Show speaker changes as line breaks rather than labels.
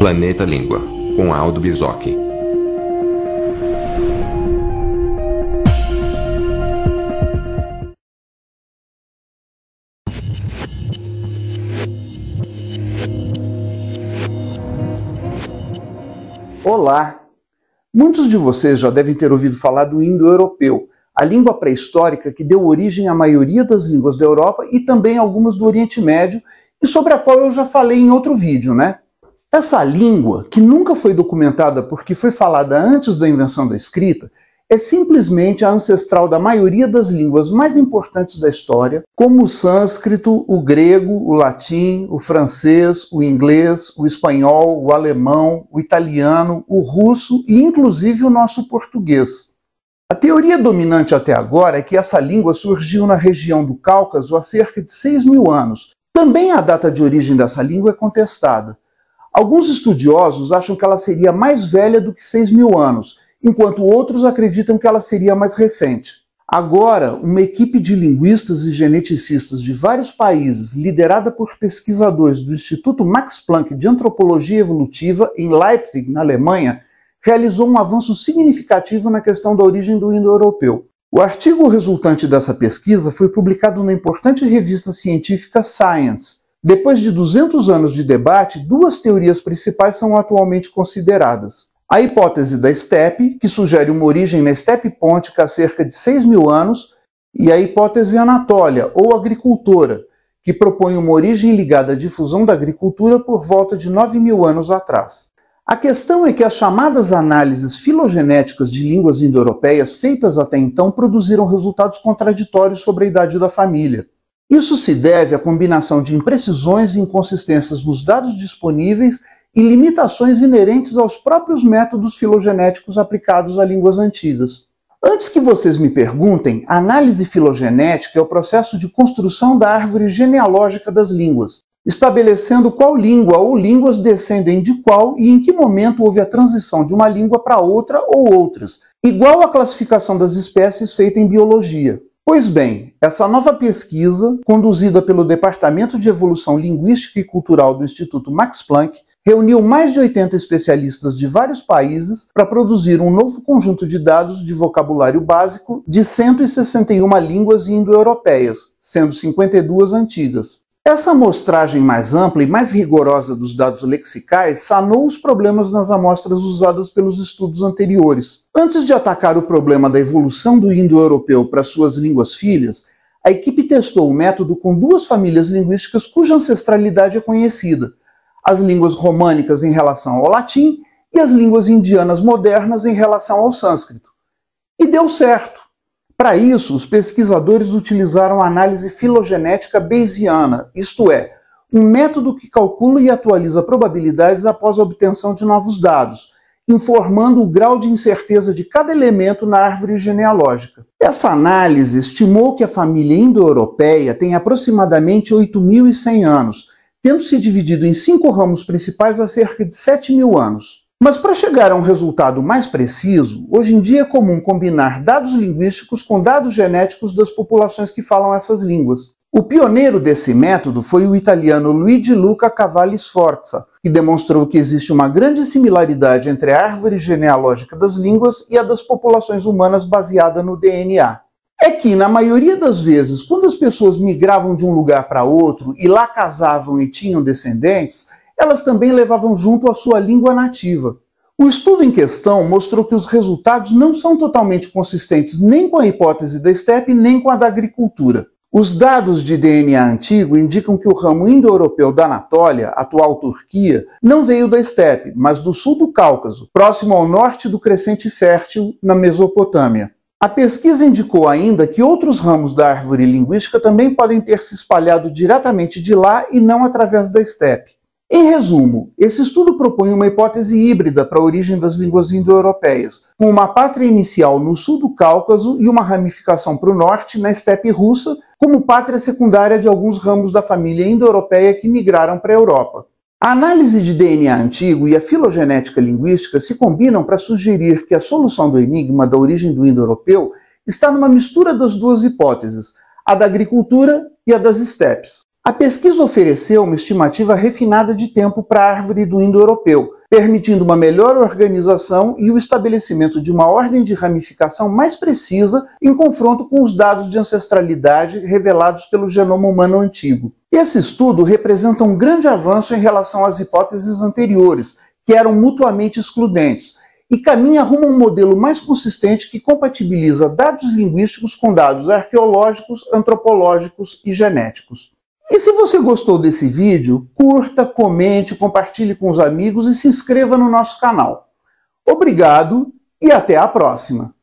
Planeta Língua, com Aldo Bizoc. Olá! Muitos de vocês já devem ter ouvido falar do indo-europeu, a língua pré-histórica que deu origem à maioria das línguas da Europa e também algumas do Oriente Médio e sobre a qual eu já falei em outro vídeo, né? Essa língua, que nunca foi documentada porque foi falada antes da invenção da escrita, é simplesmente a ancestral da maioria das línguas mais importantes da história, como o sânscrito, o grego, o latim, o francês, o inglês, o espanhol, o alemão, o italiano, o russo e inclusive o nosso português. A teoria dominante até agora é que essa língua surgiu na região do Cáucaso há cerca de 6 mil anos, também a data de origem dessa língua é contestada. Alguns estudiosos acham que ela seria mais velha do que 6 mil anos, enquanto outros acreditam que ela seria mais recente. Agora, uma equipe de linguistas e geneticistas de vários países, liderada por pesquisadores do Instituto Max Planck de Antropologia Evolutiva, em Leipzig, na Alemanha, realizou um avanço significativo na questão da origem do indo-europeu. O artigo resultante dessa pesquisa foi publicado na importante revista científica Science. Depois de 200 anos de debate, duas teorias principais são atualmente consideradas. A hipótese da estepe, que sugere uma origem na estepe pôntica há cerca de 6 mil anos, e a hipótese anatólia, ou agricultora, que propõe uma origem ligada à difusão da agricultura por volta de 9 mil anos atrás. A questão é que as chamadas análises filogenéticas de línguas indo-europeias feitas até então produziram resultados contraditórios sobre a idade da família. Isso se deve à combinação de imprecisões e inconsistências nos dados disponíveis e limitações inerentes aos próprios métodos filogenéticos aplicados a línguas antigas. Antes que vocês me perguntem, a análise filogenética é o processo de construção da árvore genealógica das línguas estabelecendo qual língua ou línguas descendem de qual e em que momento houve a transição de uma língua para outra ou outras, igual à classificação das espécies feita em biologia. Pois bem, essa nova pesquisa, conduzida pelo Departamento de Evolução Linguística e Cultural do Instituto Max Planck, reuniu mais de 80 especialistas de vários países para produzir um novo conjunto de dados de vocabulário básico de 161 línguas indo-europeias, sendo 52 antigas. Essa amostragem mais ampla e mais rigorosa dos dados lexicais sanou os problemas nas amostras usadas pelos estudos anteriores. Antes de atacar o problema da evolução do indo-europeu para suas línguas filhas, a equipe testou o método com duas famílias linguísticas cuja ancestralidade é conhecida: as línguas românicas em relação ao latim e as línguas indianas modernas em relação ao sânscrito. E deu certo! Para isso, os pesquisadores utilizaram a análise filogenética bayesiana, isto é, um método que calcula e atualiza probabilidades após a obtenção de novos dados, informando o grau de incerteza de cada elemento na árvore genealógica. Essa análise estimou que a família indo-europeia tem aproximadamente 8.100 anos, tendo se dividido em cinco ramos principais há cerca de 7.000 anos. Mas para chegar a um resultado mais preciso, hoje em dia é comum combinar dados linguísticos com dados genéticos das populações que falam essas línguas. O pioneiro desse método foi o italiano Luigi Luca Cavalli Sforza, que demonstrou que existe uma grande similaridade entre a árvore genealógica das línguas e a das populações humanas baseada no DNA. É que, na maioria das vezes, quando as pessoas migravam de um lugar para outro e lá casavam e tinham descendentes, elas também levavam junto a sua língua nativa. O estudo em questão mostrou que os resultados não são totalmente consistentes nem com a hipótese da estepe, nem com a da agricultura. Os dados de DNA antigo indicam que o ramo indo-europeu da Anatólia, atual Turquia, não veio da estepe, mas do sul do Cáucaso, próximo ao norte do crescente fértil, na Mesopotâmia. A pesquisa indicou ainda que outros ramos da árvore linguística também podem ter se espalhado diretamente de lá e não através da estepe. Em resumo, esse estudo propõe uma hipótese híbrida para a origem das línguas indo-europeias, com uma pátria inicial no sul do Cáucaso e uma ramificação para o norte na estepe russa, como pátria secundária de alguns ramos da família indo-europeia que migraram para a Europa. A análise de DNA antigo e a filogenética linguística se combinam para sugerir que a solução do enigma da origem do indo-europeu está numa mistura das duas hipóteses, a da agricultura e a das estepes. A pesquisa ofereceu uma estimativa refinada de tempo para a árvore do indo-europeu, permitindo uma melhor organização e o estabelecimento de uma ordem de ramificação mais precisa em confronto com os dados de ancestralidade revelados pelo genoma humano antigo. Esse estudo representa um grande avanço em relação às hipóteses anteriores, que eram mutuamente excludentes, e caminha rumo a um modelo mais consistente que compatibiliza dados linguísticos com dados arqueológicos, antropológicos e genéticos. E se você gostou desse vídeo, curta, comente, compartilhe com os amigos e se inscreva no nosso canal. Obrigado e até a próxima!